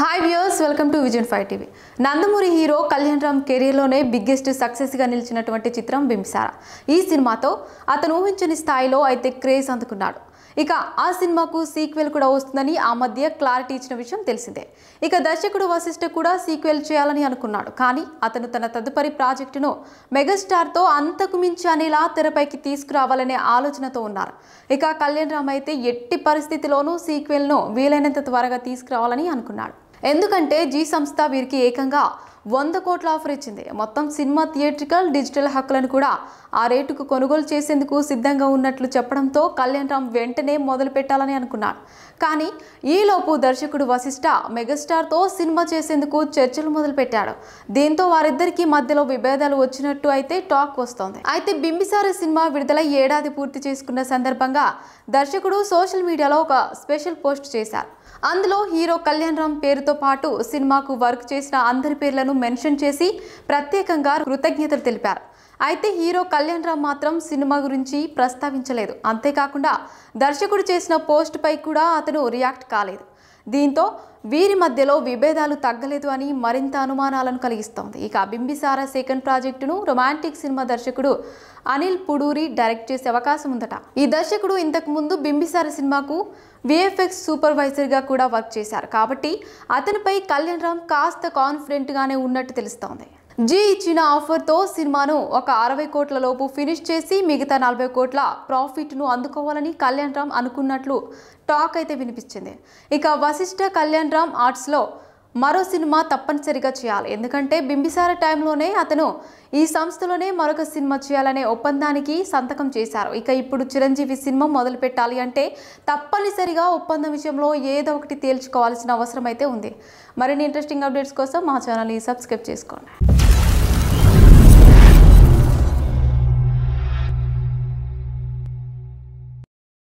hi viewers welcome to vision five TV Nandamuri hero Kalyan Ram కెరీర్లోనే biggest సక్సెస్గా నిలిచినటువంటి చిత్రం బింసార ఈ సినిమాతో అతను ఊహించని స్థాయిలో అయితే క్రేజ్ అందుకున్నాడు ఇక ఆ సినిమాకు సీక్వెల్ కూడా వస్తుందని ఆ మధ్య క్లారిటీ ఇచ్చిన విషయం తెలిసిందే ఇక దర్శకుడు వశిష్ట కూడా సీక్వెల్ చేయాలని అనుకున్నాడు కానీ అతను తన తదుపరి ప్రాజెక్టును మెగాస్టార్తో అంతకు మించి అనేలా తెరపైకి తీసుకురావాలనే ఆలోచనతో ఉన్నారు ఇక కళ్యాణ్ రామ్ అయితే ఎట్టి పరిస్థితిలోనూ సీక్వెల్ను వీలైనంత త్వరగా తీసుకురావాలని అనుకున్నాడు ఎందుకంటే జీ సంస్థ వీరికి ఏకంగా వంద కోట్ల ఆఫర్ ఇచ్చింది మొత్తం సినిమా థియేట్రికల్ డిజిటల్ హక్కులను కూడా ఆ రేటుకు కొనుగోలు చేసేందుకు సిద్ధంగా ఉన్నట్లు చెప్పడంతో కళ్యాణ్ రామ్ వెంటనే మొదలు పెట్టాలని అనుకున్నాడు కానీ ఈలోపు దర్శకుడు వశిష్ట మెగాస్టార్తో సినిమా చేసేందుకు చర్చలు మొదలుపెట్టాడు దీంతో వారిద్దరికీ మధ్యలో విభేదాలు వచ్చినట్టు అయితే టాక్ వస్తోంది అయితే బింబిసార సినిమా విడుదల ఏడాది పూర్తి చేసుకున్న సందర్భంగా దర్శకుడు సోషల్ మీడియాలో ఒక స్పెషల్ పోస్ట్ చేశారు అందులో హీరో కళ్యాణ్ రామ్ పేరుతో పాటు సినిమాకు వర్క్ చేసిన అందరి పేర్లను లను మెన్షన్ చేసి ప్రత్యేకంగా కృతజ్ఞతలు తెలిపారు అయితే హీరో కళ్యాణ్ రామ్ మాత్రం సినిమా గురించి ప్రస్తావించలేదు అంతేకాకుండా దర్శకుడు చేసిన పోస్ట్పై కూడా అతను రియాక్ట్ కాలేదు దీంతో వీరి మధ్యలో విభేదాలు తగ్గలేదు అని మరింత అనుమానాలను కలిగిస్తోంది ఇక బింబిసార సెకండ్ ప్రాజెక్టును రొమాంటిక్ సినిమా దర్శకుడు అనిల్ పుడూరి డైరెక్ట్ చేసే అవకాశం ఉందట ఈ దర్శకుడు ఇంతకు ముందు బింబిసార సినిమాకు విఎఫ్ఎక్స్ సూపర్వైజర్గా కూడా వర్క్ చేశారు కాబట్టి అతనిపై కళ్యాణ్ రామ్ కాస్త కాన్ఫిడెంట్గానే ఉన్నట్టు తెలుస్తోంది జీ ఇచ్చిన ఆఫర్తో సినిమాను ఒక అరవై కోట్ల లోపు ఫినిష్ చేసి మిగతా నలభై కోట్ల ప్రాఫిట్ను అందుకోవాలని కళ్యాణ్ రామ్ అనుకున్నట్లు టాక్ అయితే వినిపించింది ఇక వశిష్ఠ కళ్యాణ్ రామ్ ఆర్ట్స్లో మరో సినిమా తప్పనిసరిగా చేయాలి ఎందుకంటే బింబిసార టైంలోనే అతను ఈ సంస్థలోనే మరొక సినిమా చేయాలనే ఒప్పందానికి సంతకం చేశారు ఇక ఇప్పుడు చిరంజీవి సినిమా మొదలు పెట్టాలి అంటే తప్పనిసరిగా ఒప్పందం విషయంలో ఏదో ఒకటి తేల్చుకోవాల్సిన అవసరం అయితే ఉంది మరిన్ని ఇంట్రెస్టింగ్ అప్డేట్స్ కోసం మా ఛానల్ని సబ్స్క్రైబ్ చేసుకోండి